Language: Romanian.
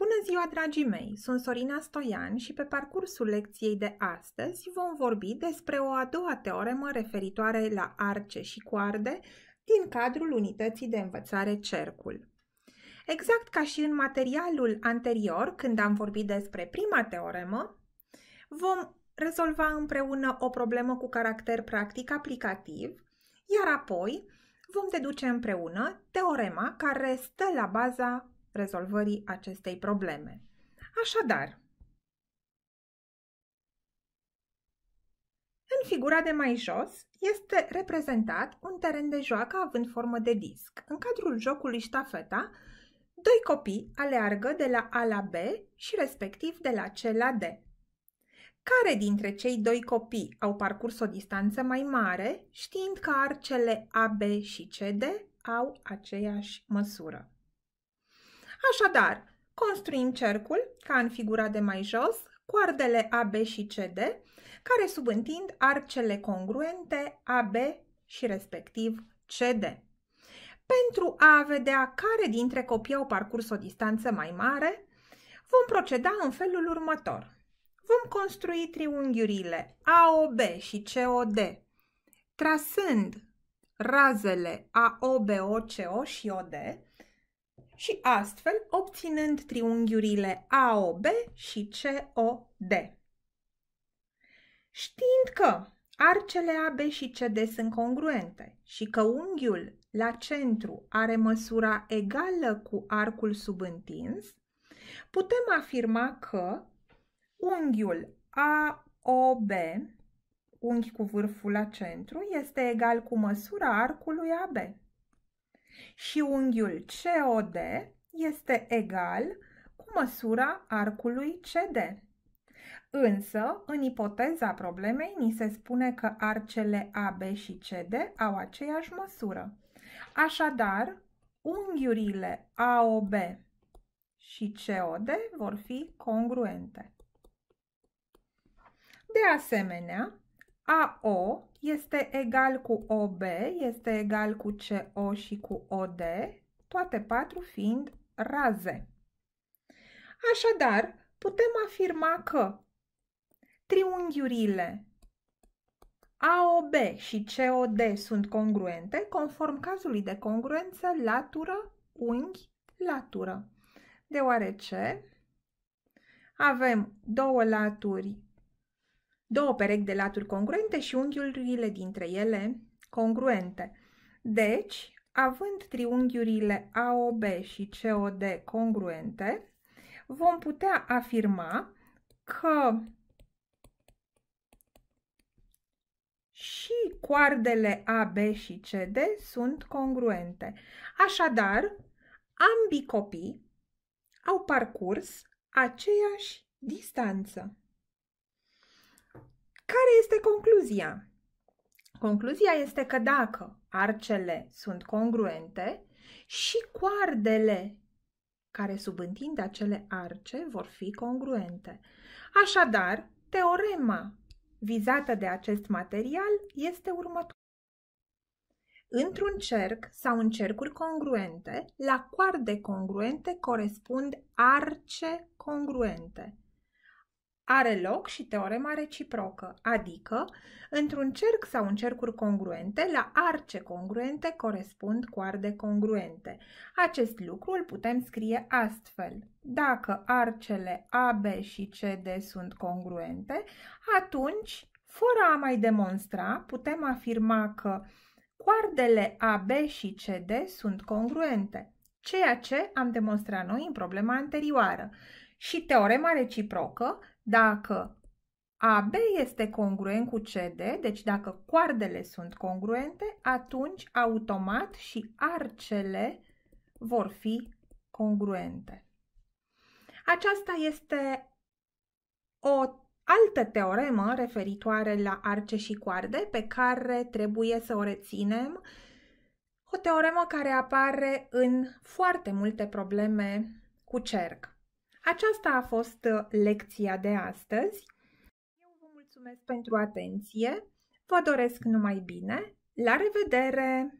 Bună ziua, dragii mei! Sunt Sorina Stoian și pe parcursul lecției de astăzi vom vorbi despre o a doua teoremă referitoare la arce și coarde din cadrul unității de învățare cercul. Exact ca și în materialul anterior, când am vorbit despre prima teoremă, vom rezolva împreună o problemă cu caracter practic aplicativ, iar apoi vom deduce împreună teorema care stă la baza rezolvării acestei probleme. Așadar, În figura de mai jos este reprezentat un teren de joacă având formă de disc. În cadrul jocului ștafeta, doi copii aleargă de la A la B și respectiv de la C la D. Care dintre cei doi copii au parcurs o distanță mai mare, știind că arcele AB și CD au aceeași măsură? Așadar, construim cercul, ca în figura de mai jos, cu ardele AB și CD, care subîntind arcele congruente AB și respectiv CD. Pentru a vedea care dintre copii au parcurs o distanță mai mare, vom proceda în felul următor. Vom construi triunghiurile AOB și COD, trasând razele AOB, OCO și OD, și astfel obținând triunghiurile AOB și COD. Știind că arcele AB și CD sunt congruente și că unghiul la centru are măsura egală cu arcul subîntins, putem afirma că unghiul AOB, unghi cu vârful la centru, este egal cu măsura arcului AB și unghiul COD este egal cu măsura arcului CD. Însă, în ipoteza problemei, ni se spune că arcele AB și CD au aceeași măsură. Așadar, unghiurile AOB și COD vor fi congruente. De asemenea, AO este egal cu OB, este egal cu CO și cu OD, toate patru fiind raze. Așadar, putem afirma că triunghiurile AOB și COD sunt congruente conform cazului de congruență latură, unghi, latură, deoarece avem două laturi două perechi de laturi congruente și unghiurile dintre ele congruente. Deci, având triunghiurile AOB și COD congruente, vom putea afirma că și coardele AB și CD sunt congruente. Așadar, ambii copii au parcurs aceeași distanță. Care este concluzia? Concluzia este că dacă arcele sunt congruente și coardele care subîntind acele arce vor fi congruente. Așadar, teorema vizată de acest material este următoarea. Într-un cerc sau în cercuri congruente, la coarde congruente corespund arce congruente are loc și teorema reciprocă, adică, într-un cerc sau în cercuri congruente, la arce congruente corespund coarde congruente. Acest lucru îl putem scrie astfel. Dacă arcele AB și CD sunt congruente, atunci, fără a mai demonstra, putem afirma că coardele AB și CD sunt congruente, ceea ce am demonstrat noi în problema anterioară și teorema reciprocă, dacă AB este congruent cu CD, deci dacă coardele sunt congruente, atunci automat și arcele vor fi congruente. Aceasta este o altă teoremă referitoare la arce și coarde pe care trebuie să o reținem, o teoremă care apare în foarte multe probleme cu cerc. Aceasta a fost uh, lecția de astăzi. Eu vă mulțumesc pentru atenție, vă doresc numai bine, la revedere!